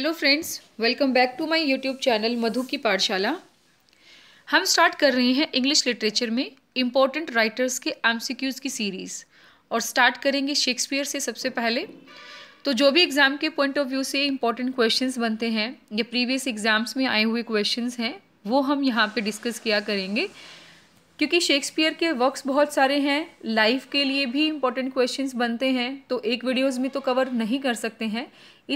hello friends welcome back to my YouTube channel Madhu की पाठशाला हम start कर रहे हैं इंग्लिश लिटरेचर में इम्पॉर्टेंट राइटर्स के एमसीक्यूज़ की सीरीज़ और स्टार्ट करेंगे शेक्सपियर से सबसे पहले तो जो भी एग्ज़ाम के पॉइंट ऑफ व्यू से इम्पॉर्टेंट क्वेश्चंस बनते हैं या प्रीवियस एग्ज़ाम्स में आए हुए क्वेश्चन हैं वो हम यहाँ पर डिस्कस किया करेंगे क्योंकि शेक्सपियर के वर्क्स बहुत सारे हैं लाइफ के लिए भी इम्पॉर्टेंट क्वेश्चन बनते हैं तो एक वीडियोज़ में तो कवर नहीं कर सकते हैं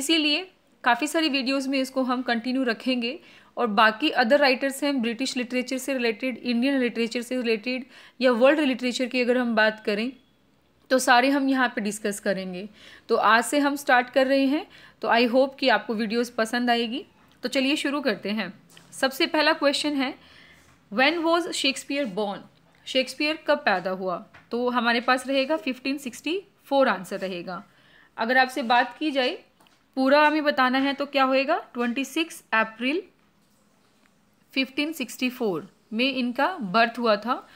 इसीलिए काफ़ी सारी वीडियोज़ में इसको हम कंटिन्यू रखेंगे और बाकी अदर राइटर्स हैं ब्रिटिश लिटरेचर से रिलेटेड इंडियन लिटरेचर से रिलेटेड या वर्ल्ड लिटरेचर की अगर हम बात करें तो सारे हम यहाँ पे डिस्कस करेंगे तो आज से हम स्टार्ट कर रहे हैं तो आई होप कि आपको वीडियोस पसंद आएगी तो चलिए शुरू करते हैं सबसे पहला क्वेश्चन है when was Shakespeare born Shakespeare कब पैदा हुआ तो हमारे पास रहेगा 1564 आंसर रहेगा अगर आपसे बात की जाए पूरा हमें बताना है तो क्या होएगा twenty six April fifteen sixty four में इनका बर्थ हुआ था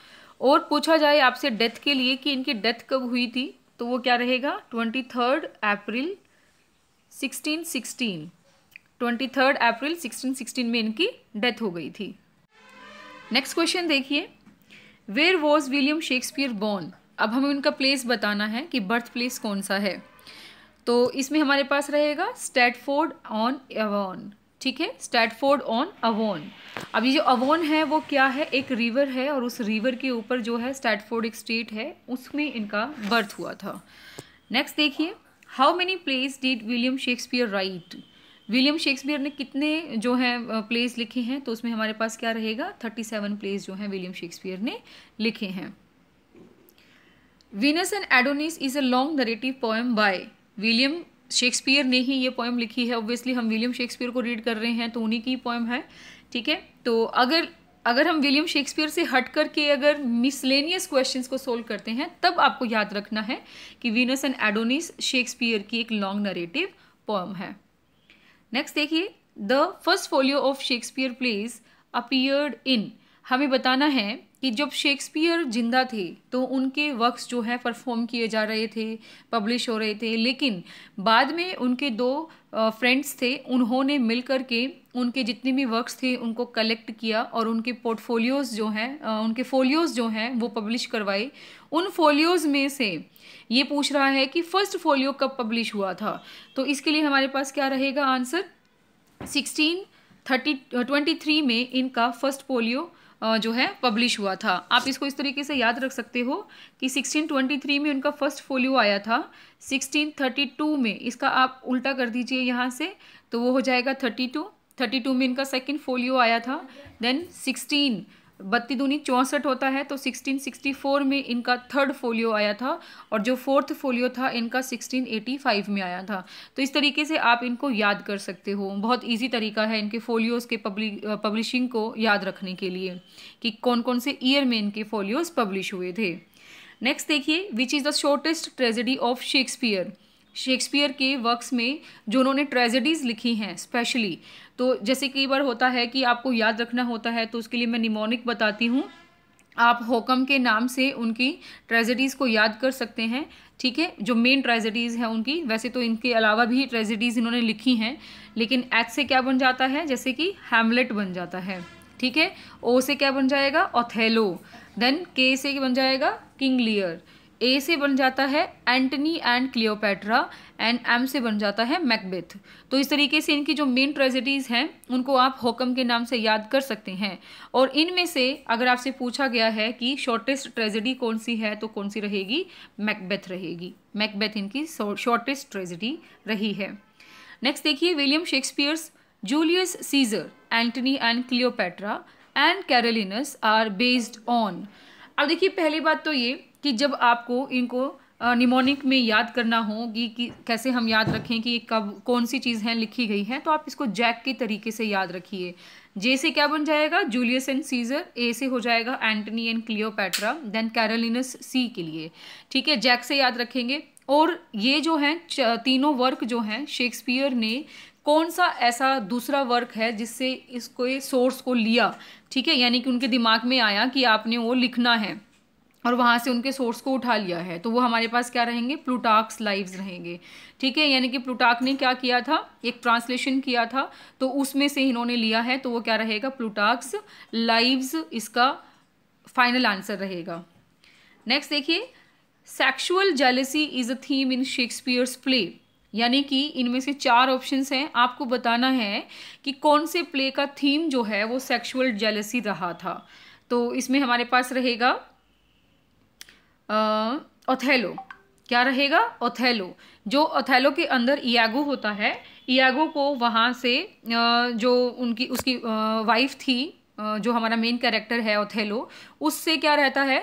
और पूछा जाए आपसे डेथ के लिए कि इनकी डेथ कब हुई थी तो वो क्या रहेगा twenty third April sixteen sixteen twenty third April sixteen sixteen में इनकी डेथ हो गई थी नेक्स्ट क्वेश्चन देखिए where was William Shakespeare born अब हमें उनका प्लेस बताना है कि बर्थ प्लेस कौन सा है तो इसमें हमारे पास रहेगा स्टैटफोर्ड ऑन एवॉन ठीक है स्टैटफोर्ड ऑन अवोन अब ये जो अवोन है वो क्या है एक रिवर है और उस रिवर के ऊपर जो है स्टैटफोर्ड एक स्टेट है उसमें इनका बर्थ हुआ था नेक्स्ट देखिए how many plays did William Shakespeare write William Shakespeare ने कितने जो हैं प्लेस लिखे हैं तो उसमें हमारे पास क्या रहेगा थर्टी सेवन प्लेस जो हैं विलियम शेक्सपियर ने लिखे हैं Venus and Adonis is a long narrative poem by William Shakespeare ने ही ये पोएम लिखी है ऑब्वियसली हम विलियम शेक्सपियर को रीड कर रहे हैं तो उन्हीं की पोएम है ठीक है तो अगर अगर हम विलियम शेक्सपियर से हट करके अगर मिसलेनियस क्वेश्चंस को सोल्व करते हैं तब आपको याद रखना है कि वीनस एंड एडोनिस शेक्सपियर की एक लॉन्ग नरेटिव पोएम है नेक्स्ट देखिए the first folio of Shakespeare plays appeared in हमें बताना है कि जब शेक्सपियर जिंदा थे तो उनके वर्क्स जो हैं परफॉर्म किए जा रहे थे पब्लिश हो रहे थे लेकिन बाद में उनके दो फ्रेंड्स थे उन्होंने मिल कर के उनके जितने भी वर्क्स थे उनको कलेक्ट किया और उनके पोर्टफोलियोज़ जो हैं उनके फोलियोज़ जो हैं वो पब्लिश करवाए उन फोलियोज़ में से ये पूछ रहा है कि फ़र्स्ट फोलियो कब पब्लिश हुआ था तो इसके लिए हमारे पास क्या रहेगा answer sixteen thirty twenty three में इनका फर्स्ट पोलियो जो है पब्लिश हुआ था आप इसको इस तरीके से याद रख सकते हो कि 1623 में उनका फर्स्ट फोलियो आया था 1632 में इसका आप उल्टा कर दीजिए यहाँ से तो वो हो जाएगा 32 32 में इनका सेकंड फोलियो आया था देन बत्ती दूनी चौंसठ होता है तो 1664 में इनका थर्ड फोलियो आया था और जो फोर्थ फोलियो था इनका 1685 में आया था तो इस तरीके से आप इनको याद कर सकते हो बहुत इजी तरीका है इनके फोलियोज़ के पब्लिक पब्लिशिंग को याद रखने के लिए कि कौन कौन से ईयर में इनके फोलियोज़ पब्लिश हुए थे नेक्स्ट देखिए which is the shortest tragedy of Shakespeare Shakespeare के वर्क्स में जो उन्होंने ट्रेजेडीज़ लिखी हैं स्पेशली तो जैसे कई बार होता है कि आपको याद रखना होता है तो उसके लिए मैं निमोनिक बताती हूँ आप होकम के नाम से उनकी ट्रेजेडीज़ को याद कर सकते हैं ठीक है जो मेन ट्रेजेडीज़ हैं उनकी वैसे तो इनके अलावा भी ट्रेजेडीज़ इन्होंने लिखी हैं लेकिन एच से क्या बन जाता है जैसे कि हैमलेट बन जाता है ठीक है ओ से क्या बन जाएगा ओथेलो देन के से बन जाएगा किंग लियर ए से बन जाता है Antony and Cleopatra and M से बन जाता है मैकबेथ तो इस तरीके से इनकी जो मेन ट्रेजिडीज़ हैं उनको आप होकम के नाम से याद कर सकते हैं और इनमें से अगर आपसे पूछा गया है कि शॉर्टेस्ट ट्रेजिडी कौन सी है तो कौन सी रहेगी मैकबेथ रहेगी मैकबेथ इनकी शॉर्टेस्ट ट्रेजिडी रही है नेक्स्ट देखिए William Shakespeare's Julius Caesar Antony and Cleopatra and Coriolanus are based on अब देखिए पहली बात तो ये कि जब आपको इनको निमोनिक में याद करना हो कि, कैसे हम याद रखें कि कब कौन सी चीज़ है लिखी गई है तो आप इसको जैक के तरीके से याद रखिए जे से क्या बन जाएगा जूलियस एंड सीजर ए से हो जाएगा Antony and Cleopatra then Coriolanus C के लिए ठीक है जैक से याद रखेंगे और ये जो हैं तीनों वर्क जो हैं शेक्सपियर ने कौन सा ऐसा दूसरा वर्क है जिससे इसको सोर्स को लिया ठीक है यानी कि उनके दिमाग में आया कि आपने वो लिखना है और वहाँ से उनके सोर्स को उठा लिया है तो वो हमारे पास क्या रहेंगे प्लूटाक्स लाइव्स रहेंगे ठीक है यानी कि प्लूटाक ने क्या किया था एक ट्रांसलेशन किया था तो उसमें से इन्होंने लिया है तो वो क्या रहेगा प्लूटाक्स लाइव्स इसका फाइनल आंसर रहेगा नेक्स्ट देखिए sexual jealousy is a theme in Shakespeare's play यानी कि इनमें से चार ऑप्शंस हैं आपको बताना है कि कौन से प्ले का थीम जो है वो सेक्शुअल जेलेसी रहा था तो इसमें हमारे पास रहेगा ओथेलो क्या रहेगा ओथेलो जो ओथेलो के अंदर इयागो होता है इयागो को वहाँ से जो उनकी उसकी वाइफ थी जो हमारा मेन कैरेक्टर है ओथेलो उससे क्या रहता है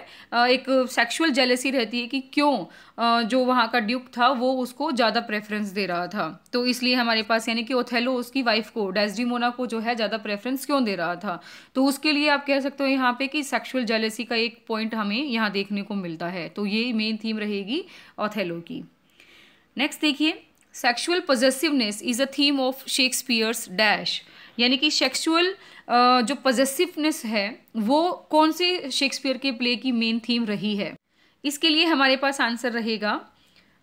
एक सेक्सुअल जेलेसी रहती है कि क्यों जो वहाँ का ड्यूक था वो उसको ज़्यादा प्रेफरेंस दे रहा था तो इसलिए हमारे पास यानी कि ओथेलो उसकी वाइफ को डेस्डीमोना को जो है ज़्यादा प्रेफरेंस क्यों दे रहा था तो उसके लिए आप कह सकते हो यहाँ पे कि सेक्सुअल जेलेसी का एक पॉइंट हमें यहाँ देखने को मिलता है तो ये मेन थीम रहेगी ओथेलो की नेक्स्ट देखिए sexual possessiveness is a theme of Shakespeare's dash यानी कि सेक्सुअल जो पजेसिवनेस है वो कौन से शेक्सपियर के प्ले की मेन थीम रही है इसके लिए हमारे पास आंसर रहेगा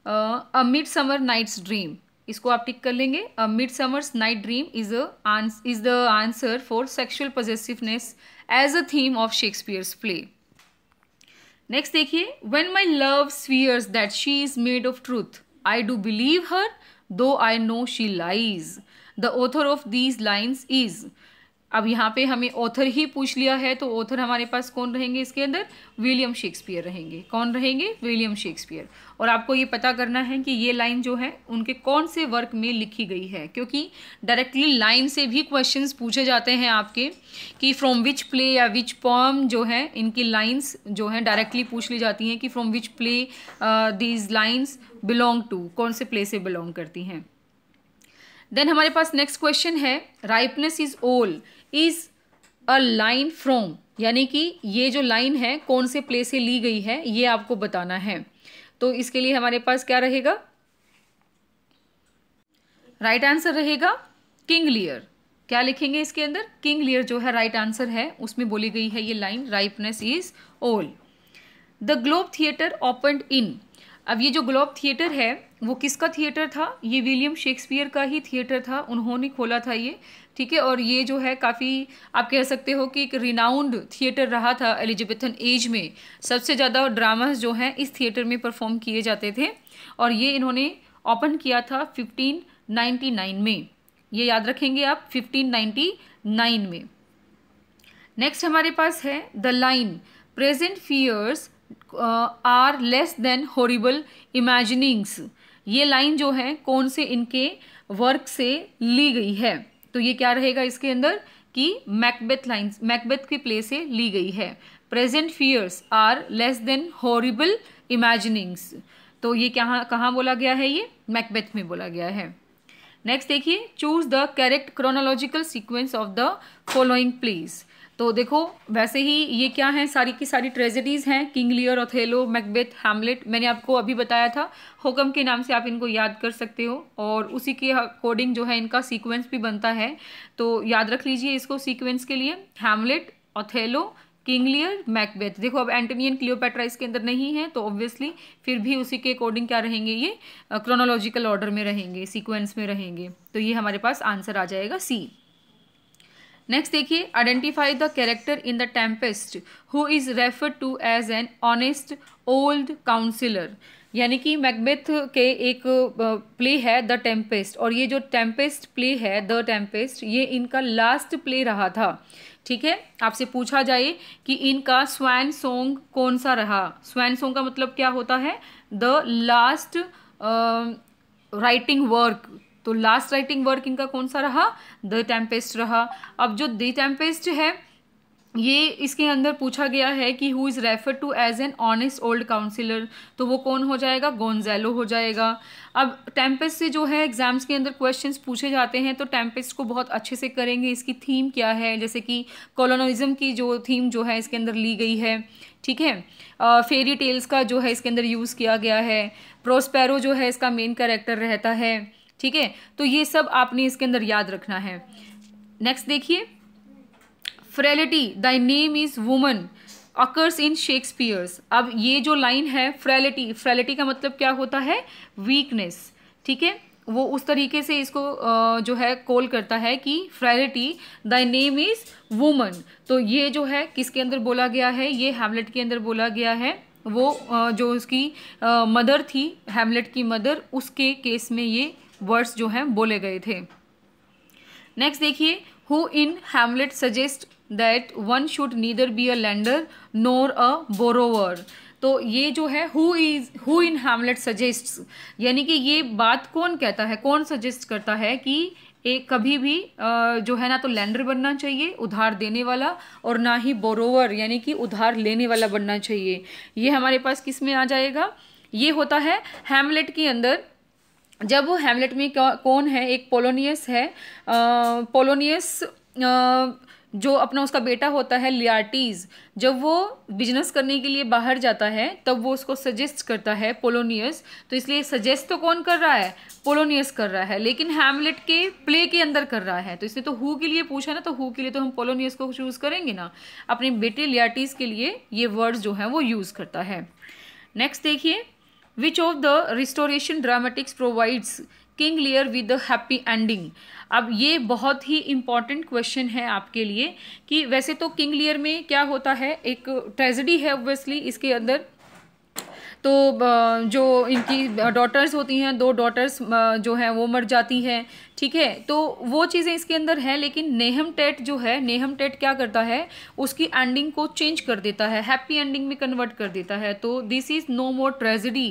a midsummer night's dream इसको आप टिक कर लेंगे a midsummer's night dream is a is the answer for sexual possessiveness as a theme of Shakespeare's play next देखिए when my love swears that she is made of truth I do believe her though I know she lies the author of these lines is अब यहाँ पे हमें author he पूछ लिया है तो author हमारे पास कौन रहेंगे इसके अंदर विलियम शेक्सपियर रहेंगे कौन रहेंगे विलियम शेक्सपियर और आपको ये पता करना है कि ये लाइन जो है उनके कौन से वर्क में लिखी गई है क्योंकि डायरेक्टली लाइन से भी क्वेश्चन पूछे जाते हैं आपके कि फ्रॉम विच प्ले या विच पॉम जो है इनकी लाइन्स जो हैं डायरेक्टली पूछ ली जाती हैं कि from which play these lines belong to कौन से प्ले से बिलोंग करती हैं देन हमारे पास नेक्स्ट क्वेश्चन है ripeness is all is a line from यानी कि ये जो लाइन है कौन से प्ले से ली गई है ये आपको बताना है तो इसके लिए हमारे पास क्या रहेगा राइट right आंसर रहेगा किंग लियर क्या लिखेंगे इसके अंदर किंग लियर जो है राइट right आंसर है उसमें बोली गई है ये line ripeness is all the globe theatre open in अब ये जो ग्लोब थिएटर है वो किसका थिएटर था ये विलियम शेक्सपियर का ही थिएटर था उन्होंने खोला था ये ठीक है और ये जो है काफ़ी आप कह सकते हो कि एक रिनाउंड थिएटर रहा था एलिजाबेथन एज में सबसे ज़्यादा ड्रामास जो हैं इस थिएटर में परफॉर्म किए जाते थे और ये इन्होंने ओपन किया था फिफ्टीन नाइन्टी नाइन में ये याद रखेंगे आप फिफ्टीन नाइन्टी नाइन में नेक्स्ट हमारे पास है the line present fears are less than horrible imaginings ये लाइन जो है कौन से इनके वर्क से ली गई है तो ये क्या रहेगा इसके अंदर कि मैकबेथ लाइन मैकबेथ की प्ले से ली गई है present fears are less than horrible imaginings तो ये क्या कहाँ बोला गया है ये मैकबेथ में बोला गया है नेक्स्ट देखिए choose the correct chronological sequence of the following plays तो देखो वैसे ही ये क्या है सारी की सारी ट्रेजेडीज़ हैं King Lear Othello Macbeth Hamlet मैंने आपको अभी बताया था होकम के नाम से आप इनको याद कर सकते हो और उसी के अकॉर्डिंग जो है इनका सीक्वेंस भी बनता है तो याद रख लीजिए इसको सीक्वेंस के लिए Hamlet Othello King Lear Macbeth देखो अब एंटोनियन क्लियोपेट्रा इसके अंदर नहीं है तो ऑब्वियसली फिर भी उसी के अकॉर्डिंग क्या रहेंगे ये क्रोनोलॉजिकल ऑर्डर में रहेंगे सीक्वेंस में रहेंगे तो ये हमारे पास आंसर आ जाएगा सी नेक्स्ट देखिए identify the character in the Tempest who is refer to as an honest old counsellor यानी कि मैकबेथ के एक प्ले है द टेम्पेस्ट और ये जो टेम्पेस्ट प्ले है द टेम्पेस्ट ये इनका लास्ट प्ले रहा था ठीक है आपसे पूछा जाए कि इनका स्वैन सॉन्ग कौन सा रहा स्वैन सॉन्ग का मतलब क्या होता है द लास्ट राइटिंग वर्क तो लास्ट राइटिंग वर्क इनका कौन सा रहा द टेम्पेस्ट रहा अब जो द टेम्पेस्ट है ये इसके अंदर पूछा गया है कि who is refer to as an honest old counsellor तो वो कौन हो जाएगा गोंजेलो हो जाएगा अब टेम्पेस्ट से जो है एग्जाम्स के अंदर क्वेश्चंस पूछे जाते हैं तो टेम्पेस्ट को बहुत अच्छे से करेंगे इसकी थीम क्या है जैसे कि कॉलोनिज्म की जो थीम जो है इसके अंदर ली गई है ठीक है फेरी टेल्स का जो है इसके अंदर यूज़ किया गया है प्रोस्पैरो जो है इसका मेन करेक्टर रहता है ठीक है तो ये सब आपने इसके अंदर याद रखना है नेक्स्ट देखिए frailty thy name is woman occurs in Shakespeare's अब ये जो लाइन है फ्रेलिटी फ्रेलिटी का मतलब क्या होता है वीकनेस ठीक है वो उस तरीके से इसको जो है कॉल करता है कि frailty thy name is woman तो ये जो है किसके अंदर बोला गया है ये हेमलेट के अंदर बोला गया है वो जो उसकी मदर थी हेमलेट की मदर उसके केस में ये वर्ड्स जो हैं बोले गए थे नेक्स्ट देखिए who in Hamlet suggest that one should neither be a lender nor a borrower तो ये जो है who is who in Hamlet suggest यानी कि ये बात कौन कहता है कौन सजेस्ट करता है कि एक कभी भी जो है ना तो लैंडर बनना चाहिए उधार देने वाला और ना ही बोरोवर यानी कि उधार लेने वाला बनना चाहिए ये हमारे पास किस में आ जाएगा ये होता है हैमलेट के अंदर जब वो हेमलेट में कौन है एक पोलोनियस है पोलोनियस जो अपना उसका बेटा होता है लियार्टीज जब वो बिजनेस करने के लिए बाहर जाता है तब वो उसको सजेस्ट करता है पोलोनियस तो इसलिए सजेस्ट तो कौन कर रहा है पोलोनियस कर रहा है लेकिन हैमलेट के प्ले के अंदर कर रहा है तो इसलिए तो हु के लिए पूछा ना तो हु के लिए तो हम पोलोनियस को चूज़ करेंगे ना अपने बेटे लियार्टीज के लिए ये वर्ड्स जो हैं वो यूज़ करता है नेक्स्ट देखिए which of the restoration dramatics provides King Lear with happy ending अब ये बहुत ही इम्पॉर्टेंट क्वेश्चन है आपके लिए कि वैसे तो किंग लियर में क्या होता है एक ट्रेजिडी है ऑब्वियसली इसके अंदर तो जो इनकी डॉटर्स होती हैं दो डॉटर्स जो हैं वो मर जाती हैं ठीक है तो वो चीज़ें इसके अंदर है लेकिन नेहम टेट जो है नेहम टेट क्या करता है उसकी एंडिंग को चेंज कर देता है हैप्पी एंडिंग में कन्वर्ट कर देता है तो this is no more tragedy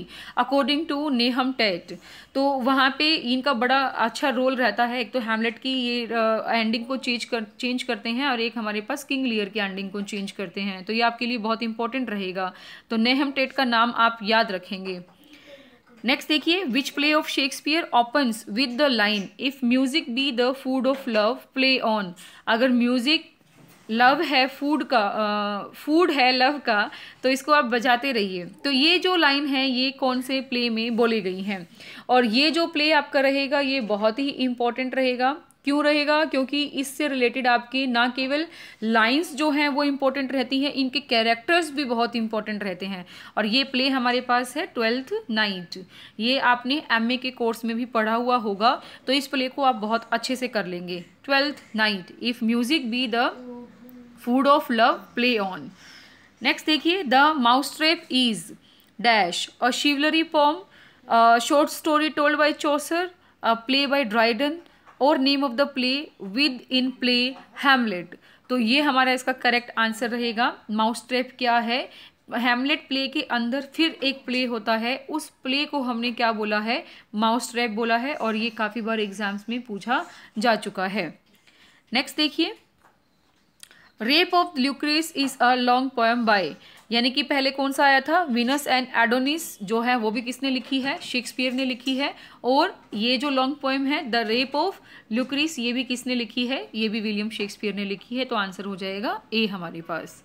according to Nahum Tate तो वहाँ पे इनका बड़ा अच्छा रोल रहता है एक तो हैमलेट की ये एंडिंग को चेंज कर चेंज करते हैं और एक हमारे पास किंग लियर की एंडिंग को चेंज करते हैं तो ये आपके लिए बहुत इंपॉर्टेंट रहेगा तो नेहम टेट का नाम आप याद रखेंगे नेक्स्ट देखिए which play of Shakespeare opens with the line if music be the food of love play on अगर म्यूजिक लव है फूड का फूड है लव का तो इसको आप बजाते रहिए तो ये जो लाइन है ये कौन से प्ले में बोली गई हैं और ये जो प्ले आपका रहेगा ये बहुत ही इम्पॉर्टेंट रहेगा क्यों रहेगा क्योंकि इससे रिलेटेड आपके ना केवल लाइंस जो हैं वो इम्पोर्टेंट रहती हैं इनके कैरेक्टर्स भी बहुत इंपॉर्टेंट रहते हैं और ये प्ले हमारे पास है ट्वेल्थ नाइन्थ ये आपने एमए के कोर्स में भी पढ़ा हुआ होगा तो इस प्ले को आप बहुत अच्छे से कर लेंगे Twelfth Night if music be the food of love play on next देखिए द ट्रेप इज़ डैश और chivalry poem short story told by Chaucer play by Dryden और name of the play within play Hamlet तो ये हमारा इसका correct answer रहेगा mouse trap क्या है हेमलेट प्ले के अंदर फिर एक प्ले होता है उस प्ले को हमने क्या बोला है माउस ट्रैप बोला है और ये काफ़ी बार एग्जाम्स में पूछा जा चुका है नेक्स्ट देखिए rape of Lucrece is a long poem by यानी कि पहले कौन सा आया था विनस एंड एडोनिस जो है वो भी किसने लिखी है शेक्सपियर ने लिखी है और ये जो लॉन्ग पोएम है द रेप ऑफ ल्यूक्रिस ये भी किसने लिखी है ये भी विलियम शेक्सपियर ने लिखी है तो आंसर हो जाएगा ए हमारे पास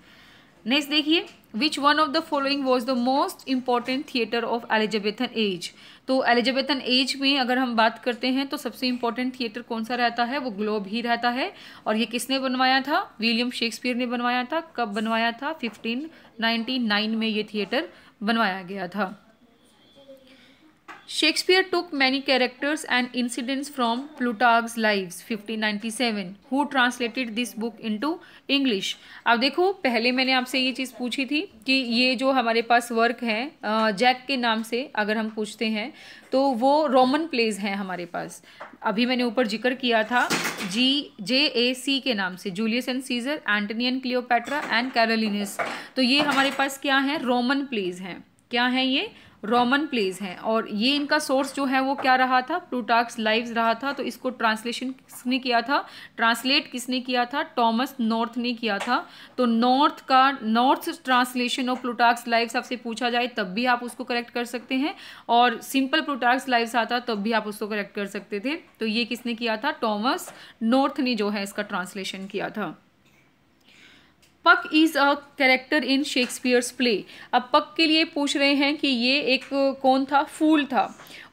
नेक्स्ट देखिए which one of the following was the most important theatre of Elizabethan age तो एलिजाबेथ एज में अगर हम बात करते हैं तो सबसे इम्पोर्टेंट थिएटर कौन सा रहता है वो ग्लोब ही रहता है और ये किसने बनवाया था विलियम शेक्सपियर ने बनवाया था कब बनवाया था फिफ्टीन नाइन्टी नाइन में ये थिएटर बनवाया गया था Shakespeare took many characters and incidents from Plutarch's Lives 1597 who translated this book into English अब देखो पहले मैंने आपसे ये चीज़ पूछी थी कि ये जो हमारे पास वर्क है जैक के नाम से अगर हम पूछते हैं तो वो रोमन प्लेज हैं हमारे पास अभी मैंने ऊपर जिक्र किया था जी जे ए सी के नाम से Julius and Caesar Antony and Cleopatra and Coriolanus तो ये हमारे पास क्या है रोमन प्लेज हैं क्या है ये रोमन प्लेज हैं और ये इनका सोर्स जो है वो क्या रहा था प्लूटार्क्स लाइव्स रहा था तो इसको ट्रांसलेशन किसने किया था ट्रांसलेट किसने किया था टॉमस नॉर्थ ने किया था तो नॉर्थ का North translation of Plutarch's Lives आपसे पूछा जाए तब भी आप उसको करेक्ट कर सकते हैं और सिंपल प्लूटार्क्स लाइव्स आता तब भी आप उसको करेक्ट कर सकते थे तो ये किसने किया था टॉमस नॉर्थ ने जो है इसका ट्रांसलेशन किया था Puck is a character in Shakespeare's play अब पक के लिए पूछ रहे हैं कि ये एक कौन था फूल था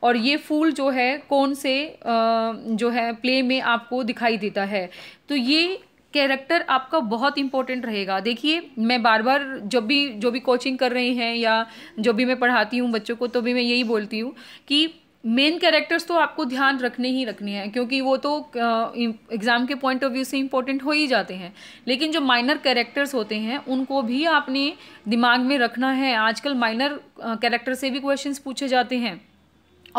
और ये फूल जो है कौन से जो है प्ले में आपको दिखाई देता है तो ये कैरेक्टर आपका बहुत इंपॉर्टेंट रहेगा देखिए मैं बार बार जब भी जो भी कोचिंग कर रही हैं या जब भी मैं पढ़ाती हूँ बच्चों को तो भी मैं यही बोलती हूँ कि मेन कैरेक्टर्स तो आपको ध्यान रखने ही रखने हैं क्योंकि वो तो एग्ज़ाम के पॉइंट ऑफ व्यू से इम्पोर्टेंट हो ही जाते हैं लेकिन जो माइनर कैरेक्टर्स होते हैं उनको भी आपने दिमाग में रखना है आजकल माइनर कैरेक्टर से भी क्वेश्चंस पूछे जाते हैं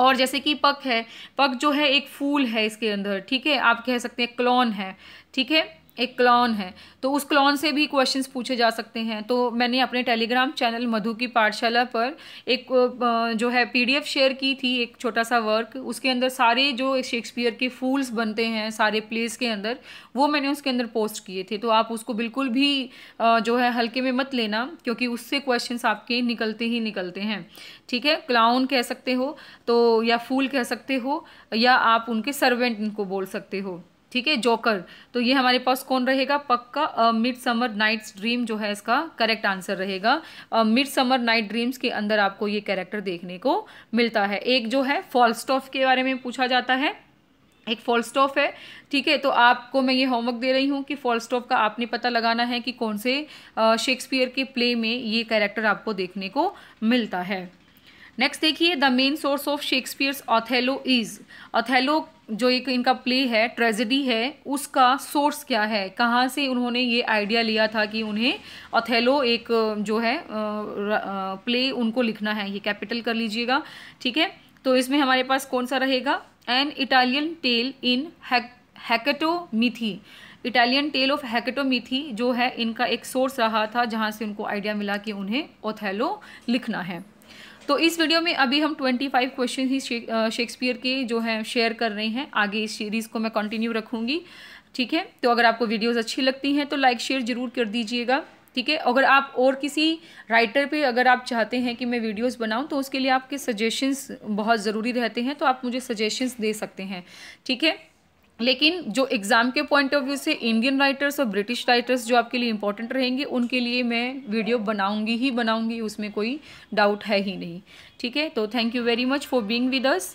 और जैसे कि पक है पक जो है एक फूल है इसके अंदर ठीक है आप कह सकते हैं क्लॉन है ठीक है एक क्लॉन है तो उस क्लॉन से भी क्वेश्चंस पूछे जा सकते हैं तो मैंने अपने टेलीग्राम चैनल मधु की पाठशाला पर एक जो है पीडीएफ शेयर की थी एक छोटा सा वर्क उसके अंदर सारे जो शेक्सपियर के फूल्स बनते हैं सारे प्लेस के अंदर वो मैंने उसके अंदर पोस्ट किए थे तो आप उसको बिल्कुल भी जो है हल्के में मत लेना क्योंकि उससे क्वेश्चन आपके निकलते ही निकलते हैं ठीक है क्लाउन कह सकते हो तो या फूल कह सकते हो या आप उनके सर्वेंट इनको बोल सकते हो ठीक है जोकर तो ये हमारे पास कौन रहेगा पक्का मिड समर नाइट्स ड्रीम जो है इसका करेक्ट आंसर रहेगा मिड समर नाइट ड्रीम्स के अंदर आपको ये कैरेक्टर देखने को मिलता है एक जो है फॉल्स्टॉफ के बारे में पूछा जाता है एक फॉल्स्टॉफ है ठीक है तो आपको मैं ये होमवर्क दे रही हूँ कि फॉल्स्टॉफ स्टॉफ का आपने पता लगाना है कि कौन से शेक्सपियर के प्ले में ये कैरेक्टर आपको देखने को मिलता है नेक्स्ट देखिए the main source of Shakespeare's Othello is Othello जो एक इनका प्ले है ट्रेजिडी है उसका सोर्स क्या है कहाँ से उन्होंने ये आइडिया लिया था कि उन्हें ऑथेलो एक जो है प्ले उनको लिखना है ये कैपिटल कर लीजिएगा ठीक है तो इसमें हमारे पास कौन सा रहेगा an Italian tale in Hecatommithi Italian tale of Hecatommithi जो है इनका एक सोर्स रहा था जहाँ से उनको आइडिया मिला कि उन्हें ओथेलो लिखना है तो इस वीडियो में अभी हम 25 क्वेश्चन ही शेक्सपियर के जो हैं शेयर कर रहे हैं आगे इस सीरीज़ को मैं कंटिन्यू रखूँगी ठीक है तो अगर आपको वीडियोस अच्छी लगती हैं तो लाइक शेयर ज़रूर कर दीजिएगा ठीक है अगर आप और किसी राइटर पे अगर आप चाहते हैं कि मैं वीडियोस बनाऊं तो उसके लिए आपके सजेशंस बहुत ज़रूरी रहते हैं तो आप मुझे सजेशंस दे सकते हैं ठीक है लेकिन जो एग्ज़ाम के पॉइंट ऑफ व्यू से इंडियन राइटर्स और ब्रिटिश राइटर्स जो आपके लिए इंपॉर्टेंट रहेंगे उनके लिए मैं वीडियो बनाऊंगी ही बनाऊंगी उसमें कोई डाउट है ही नहीं ठीक है तो thank you very much for being with us